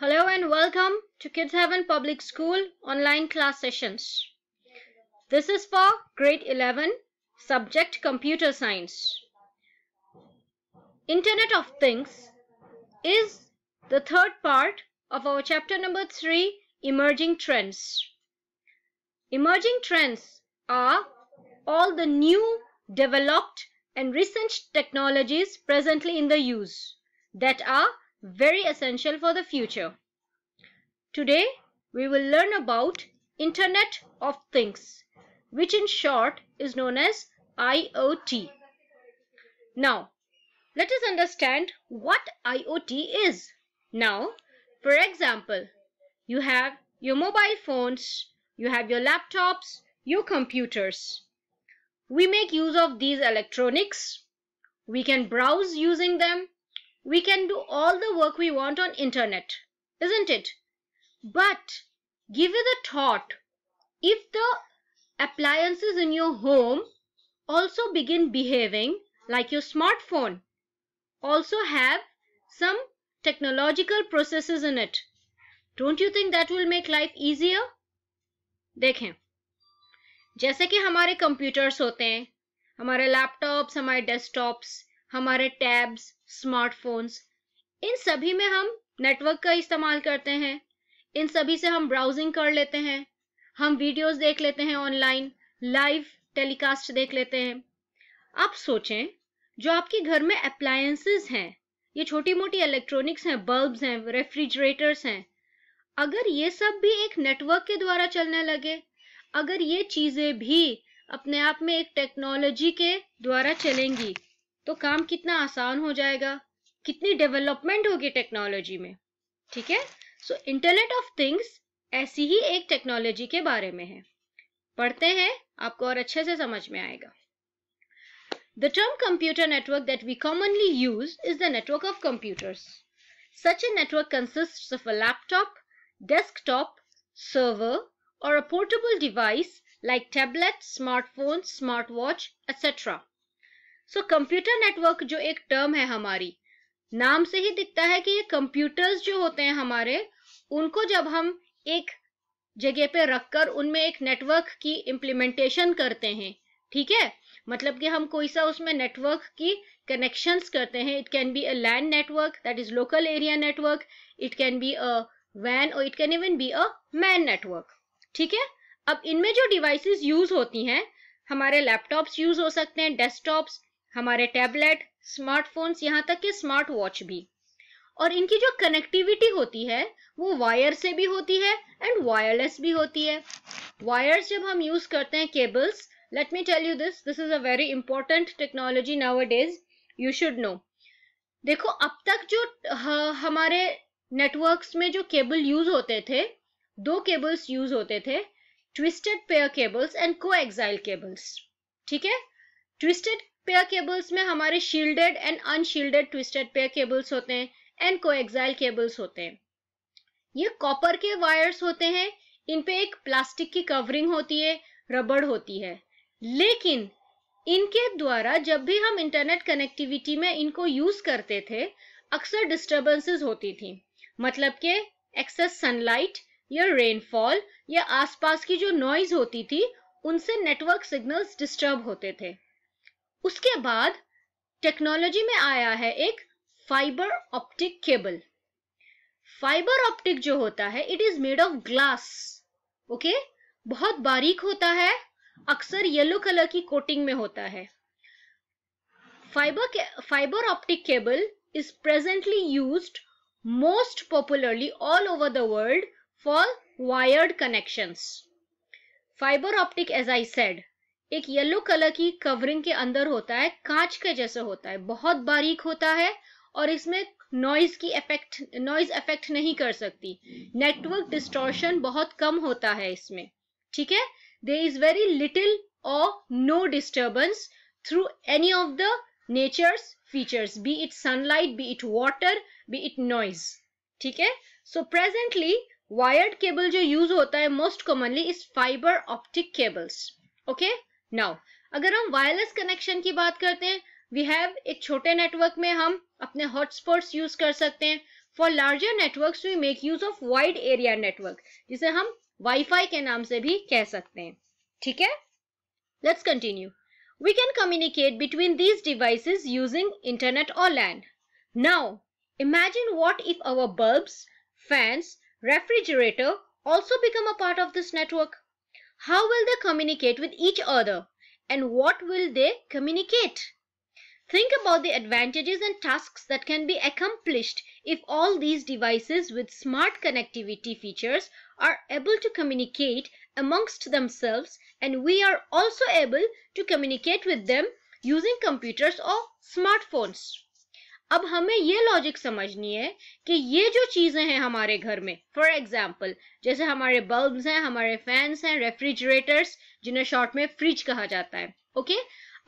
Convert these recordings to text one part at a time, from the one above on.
Hello and welcome to Kids Heaven Public School online class sessions. This is for grade 11, subject Computer Science. Internet of Things is the third part of our chapter number 3, Emerging Trends. Emerging trends are all the new, developed and recent technologies presently in the use that are very essential for the future. Today, we will learn about Internet of Things, which in short is known as IoT. Now, let us understand what IoT is. Now, for example, you have your mobile phones, you have your laptops, your computers. We make use of these electronics. We can browse using them we can do all the work we want on internet, isn't it? But give it a thought. If the appliances in your home also begin behaving like your smartphone, also have some technological processes in it, don't you think that will make life easier? देखें जैसे कि हमारे computers होते हैं हमारे laptops हमारे desktops हमारे tabs smartphones in सभी में हम नेटवर्क का इस्तेमाल करते हैं इन सभी से हम ब्राउजिंग कर लेते हैं हम वीडियोस देख लेते हैं ऑनलाइन लाइव टेलीकास्ट देख लेते हैं आप सोचें जो आपके घर में अप्लायंसेस हैं ये छोटी मोटी इलेक्ट्रॉनिक्स हैं बल्ब्स हैं रेफ्रिजरेटर्स हैं अगर ये सब भी एक नेटवर्क के द्वारा चलने लगे अगर ये चीज़ें भी अपने आप में एक टेक्नोलॉजी के द्वारा चलेंगी तो काम कितना आसान हो जाएगा कितनी डेवलपमेंट होगी टेक्नोलॉजी में ठीक है सो इंटरनेट ऑफ थिंग्स ऐसी ही एक टेक्नोलॉजी के बारे में है पढ़ते हैं आपको और अच्छे से समझ में आएगा the term computer network that we commonly use is the network of computers such a network consist of a laptop desktop server और a portable device like tablet smartphone smart watch etcetera so computer network जो एक term है हमारी नाम से ही दिखता है कि ये कंप्यूटर्स जो होते हैं हमारे उनको जब हम एक जगह पे रखकर उनमें एक नेटवर्क की इम्प्लीमेंटेशन करते हैं ठीक है मतलब कि हम कोई सा उसमें नेटवर्क की कनेक्शंस करते हैं it can be a LAN network that is local area network it can be a वैन और it can even be a MAN network ठीक है अब इनमें जो डिवाइसेस यूज होती हैं हमारे लैपटॉप्स यूज हो सकते हैं डेस्कटॉप्स हमारे टैबलेट स्मार्टफोन्स यहाँ तक कि स्मार्ट वॉच भी और इनकी जो कनेक्टिविटी होती है वो वायर से भी होती है एंड वायरलेस भी होती है वायर्स जब हम यूज करते हैं cables let me tell you this this is a very important technology nowadays you should know देखो अब तक जो हमारे नेटवर्क्स में जो केबल यूज होते थे दो केबल्स यूज होते थे twisted pair cables and coaxial cables ठीक है ट्विस्टेड पेयर केबल्स में हमारे shielded and unshielded twisted pair cables होते हैं एंड एक्साइल केबल्स होते हैं ये कॉपर के वायर्स होते हैं इन पे एक प्लास्टिक की कवरिंग होती है रबड़ होती है लेकिन इनके द्वारा जब भी हम इंटरनेट कनेक्टिविटी में इनको यूज करते थे अक्सर डिस्टरबेंसेस होती थी मतलब के एक्सेस सनलाइट या रेनफॉल या आसपास की जो नॉइज होती थी उनसे नेटवर्क सिग्नल्स डिस्टर्ब होते थे उसके बाद टेक्नोलॉजी में आया है एक fibre optic cable fibre optic जो होता है it is made of glass okay बहुत बारीक होता है अक्सर येलो कलर की कोटिंग में होता है fibre fibre optic cable is presently used most popularly all over the world for wired connections fibre optic as I said एक येलो कलर की कवरिंग के अंदर होता है कांच के जैसा होता है बहुत बारीक होता है और इसमें नॉइज की इफेक्ट नॉइज इफेक्ट नहीं कर सकती नेटवर्क डिस्टॉर्शन बहुत कम होता है इसमें ठीक है दे इज वेरी लिटिल और no disturbance through any of the nature's features be it sunlight be it water be it noise ठीक है सो प्रेजेंटली वायर्ड केबल जो यूज होता है most commonly is fibre optic cables okay now अगर हम wireless connection की बात करते हैं वी हैव एक छोटे नेटवर्क में हम अपने हॉटस्पॉट यूज कर सकते हैं for larger network we make use of wide area network जिसे हम वाईफाई के नाम से भी कह सकते हैं ठीक है let's continue we can communicate between these devices using internet और LAN now imagine what if our bulb fans refrigerator also become a part of this network How will they communicate with each other? And what will they communicate? Think about the advantages and tasks that can be accomplished if all these devices with smart connectivity features are able to communicate amongst themselves and we are also able to communicate with them using computers or smartphones. अब हमें ये logic समझनी है कि ये जो चीजें हैं हमारे घर में फॉर एग्जाम्पल जैसे हमारे बल्ब्स हैं हमारे फैंस हैं रेफ्रिजरेटर्स जिन्हें शॉर्ट में फ्रिज कहा जाता है ओके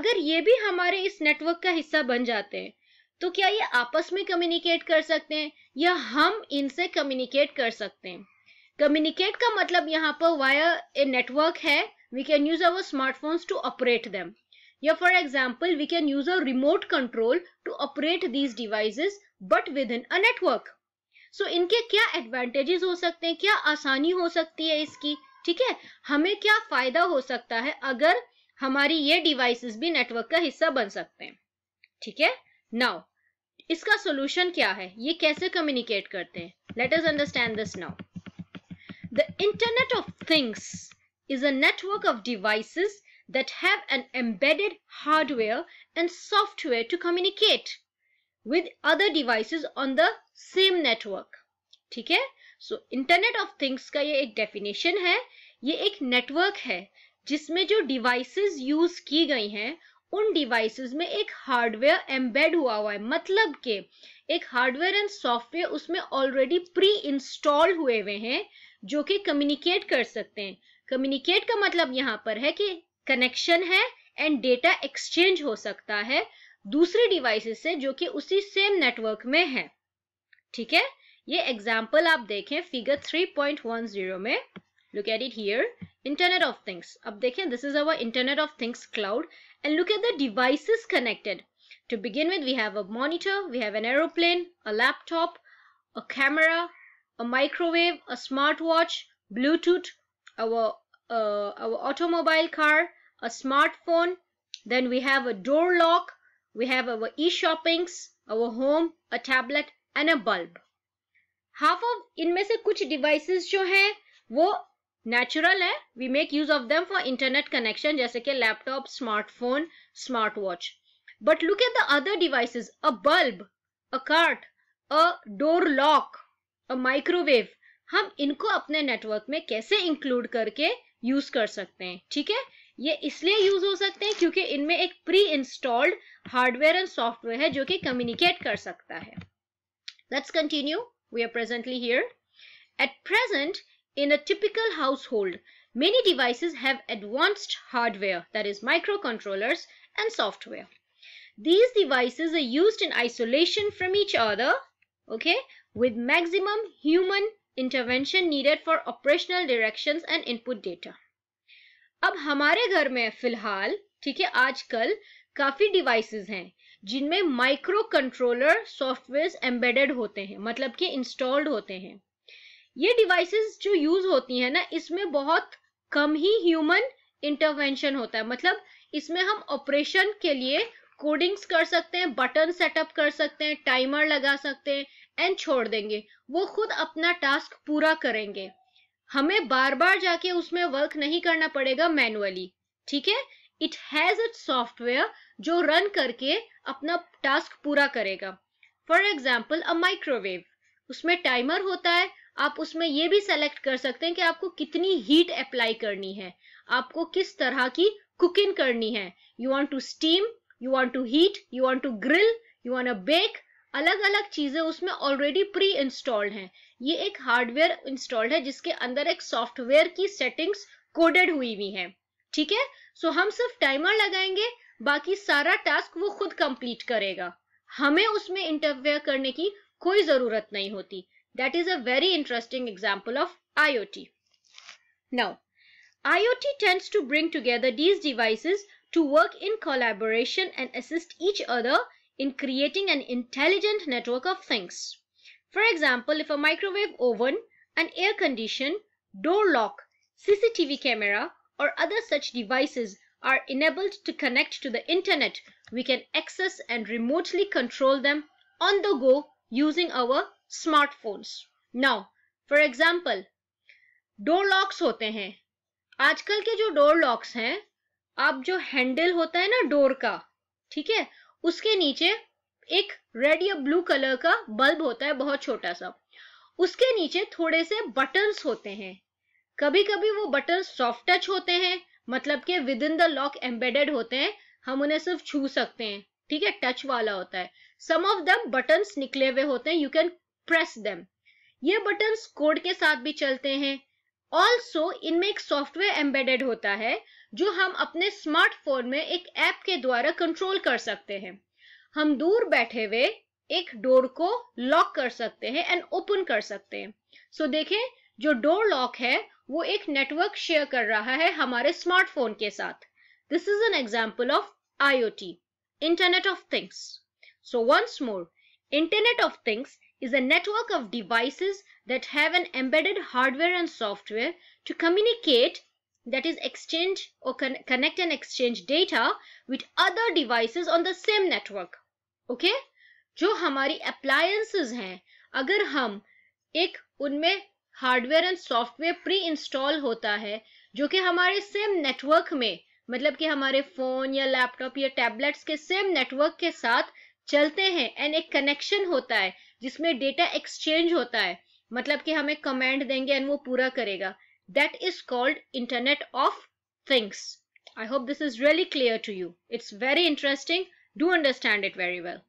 अगर ये भी हमारे इस नेटवर्क का हिस्सा बन जाते हैं तो क्या ये आपस में कम्युनिकेट कर सकते हैं या हम इनसे कम्युनिकेट कर सकते हैं कम्युनिकेट का मतलब यहाँ पर वायर ए नेटवर्क है we can use our smartphones to operate them Here for example, we can use a remote control to operate these devices but within a network. so, इनके क्या advantages हो सकते हैं क्या आसानी हो सकती है इसकी ठीक है हमें क्या फायदा हो सकता है अगर हमारी ये devices भी network का हिस्सा बन सकते हैं ठीक है Now, इसका solution क्या है ये कैसे communicate करते हैं let us understand this now the internet of things is a network of devices. that have an embedded hardware and software to communicate with other devices on the same network ठीक है so internet of things का ये एक definition है ये एक network है जिसमें जो डिवाइसेस यूज की गई हैं उन डिवाइसेस में एक हार्डवेयर एम्बेड हुआ हुआ है मतलब के एक हार्डवेयर एंड सॉफ्टवेयर उसमें ऑलरेडी प्री इंस्टॉल हुए हुए हैं जो कि कम्युनिकेट कर सकते हैं कम्युनिकेट का मतलब यहाँ पर है कि कनेक्शन है एंड डेटा एक्सचेंज हो सकता है दूसरे डिवाइसेस से जो कि उसी सेम नेटवर्क में है ठीक है ये एग्जाम्पल आप देखें फिगर 3.10 में look at it here internet of things अब देखें this is our internet of things cloud and look at the devices connected to begin with we have a monitor we have an aeroplane a laptop a camera a microwave a smart watch bluetooth our uh, our automobile car, a smartphone, then we have a door lock, we have our e-shoppings, our home, a tablet and a bulb. Half of इनमें से कुछ devices जो हैं वो natural है we make use of them for internet connection जैसे कि laptop smartphone smart watch but look at the other devices a bulb a cart a door lock a microwave हम इनको अपने नेटवर्क में कैसे इंक्लूड करके यूज कर सकते हैं ठीक है ये इसलिए यूज हो सकते हैं क्योंकि इनमें एक pre installed hardware and software है जो कि कम्युनिकेट कर सकता है let's continue we are presently here at present in a typical household many devices have advanced hardware that is microcontrollers and software these devices are use in isolation from each other okay with maximum human intervention needed for operational direction and input data अब हमारे घर में फिलहाल ठीक है आजकल काफी devices हैं जिनमें माइक्रो कंट्रोलर सॉफ्टवेयर एम्बेडेड होते हैं मतलब कि इंस्टॉल्ड होते हैं ये डिवाइसेस जो यूज होती हैं ना इसमें बहुत कम ही ह्यूमन इंटरवेंशन होता है मतलब इसमें हम ऑपरेशन के लिए कोडिंग्स कर सकते हैं बटन सेटअप कर सकते हैं टाइमर लगा सकते हैं एंड छोड़ देंगे वो खुद अपना टास्क पूरा करेंगे हमें बार बार जाके उसमें वर्क नहीं करना पड़ेगा मैनुअली ठीक है इट हैज इट सॉफ्टवेयर जो रन करके अपना टास्क पूरा करेगा फॉर एग्जाम्पल अ माइक्रोवेव उसमें टाइमर होता है आप उसमें ये भी सेलेक्ट कर सकते हैं कि आपको कितनी हीट अप्लाई करनी है आपको किस तरह की कुकिंग करनी है you want to steam you want to heat you want to grill you want a bake अलग अलग चीजें उसमें ऑलरेडी प्री इंस्टॉल्ड हैं ये एक हार्डवेयर इंस्टॉल्ड है जिसके अंदर एक सॉफ्टवेयर की सेटिंग्स कोडेड हुई हुई है ठीक है सो हम सिर्फ टाइमर लगाएंगे बाकी सारा टास्क वो खुद कंप्लीट करेगा हमें उसमें इंटरफेयर करने की कोई जरूरत नहीं होती that is a very interesting example of IoT. Now, IoT tends to bring together these devices to work in collaboration and assist each other in creating an intelligent network of things. For example, if a microwave oven, an air condition, door lock, CCTV camera, or other such devices are enabled to connect to the internet, we can access and remotely control them on the go using our smartphones. Now, for example, door locks होते हैं आजकल के जो door locks हैं आप जो handle होता है ना door का ठीक है उसके नीचे एक रेड या ब्लू कलर का बल्ब होता है बहुत छोटा सा उसके नीचे थोड़े से बटन्स होते हैं कभी कभी वो बटन सॉफ्ट टच होते हैं मतलब के within the lock embedded होते हैं हम उन्हें सिर्फ छू सकते हैं ठीक है टच वाला होता है सम ऑफ दम बटन्स निकले हुए होते हैं यू कैन प्रेस देम ये बटन्स कोड के साथ भी चलते हैं ऑल्सो इनमें एक सॉफ्टवेयर एम्बेडेड होता है जो हम अपने स्मार्टफोन में एक ऐप के द्वारा कंट्रोल कर सकते हैं हम दूर बैठे हुए एक डोर को लॉक कर सकते हैं एंड ओपन कर सकते हैं सो so, देखें जो डोर लॉक है वो एक नेटवर्क शेयर कर रहा है हमारे स्मार्टफोन के साथ this is an example of the internet of things so once more internet of things is a network of devices that have an embedded hardware and software to communicate that is exchange or con connect and exchange data with other devices on the same network okay? jo hamari appliances hain agar hum ek unme hardware and software pre install hota hai jo ki hamare same network mein matlab ki hamare phone ya laptop ya tablets ke same network ke sath chalte hain and ek connection hota hai जिसमें data exchange होता है मतलब कि हमें comment देंगे and वो पूरा करेगा that is called internet of things I hope this is really clear to you it's very interesting do understand it very well